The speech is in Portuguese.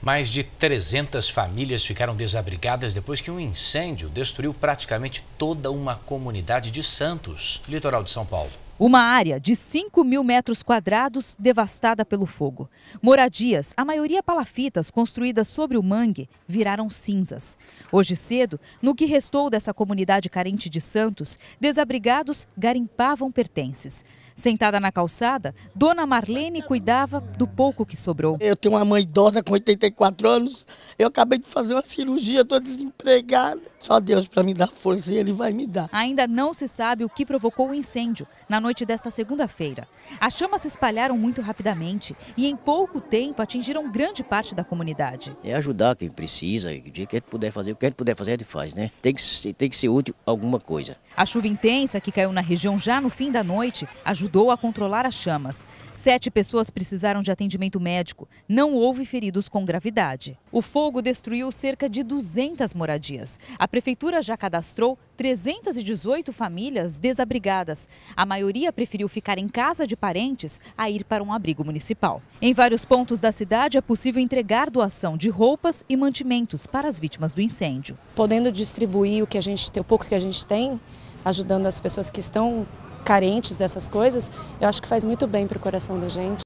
Mais de 300 famílias ficaram desabrigadas depois que um incêndio destruiu praticamente toda uma comunidade de Santos, litoral de São Paulo. Uma área de 5 mil metros quadrados devastada pelo fogo. Moradias, a maioria palafitas construídas sobre o mangue, viraram cinzas. Hoje cedo, no que restou dessa comunidade carente de Santos, desabrigados garimpavam pertences. Sentada na calçada, dona Marlene cuidava do pouco que sobrou. Eu tenho uma mãe idosa com 84 anos, eu acabei de fazer uma cirurgia, estou desempregada. Só Deus para me dar força e Ele vai me dar. Ainda não se sabe o que provocou o incêndio. Na noite noite desta segunda-feira. As chamas se espalharam muito rapidamente e em pouco tempo atingiram grande parte da comunidade. É ajudar quem precisa, o dia que a gente puder fazer, o que a gente puder fazer, a gente faz, né? Tem que, tem que ser útil alguma coisa. A chuva intensa que caiu na região já no fim da noite ajudou a controlar as chamas. Sete pessoas precisaram de atendimento médico. Não houve feridos com gravidade. O fogo destruiu cerca de 200 moradias. A prefeitura já cadastrou 318 famílias desabrigadas. A maioria maioria preferiu ficar em casa de parentes a ir para um abrigo municipal. Em vários pontos da cidade é possível entregar doação de roupas e mantimentos para as vítimas do incêndio. Podendo distribuir o que a gente tem, o pouco que a gente tem, ajudando as pessoas que estão carentes dessas coisas, eu acho que faz muito bem para o coração da gente.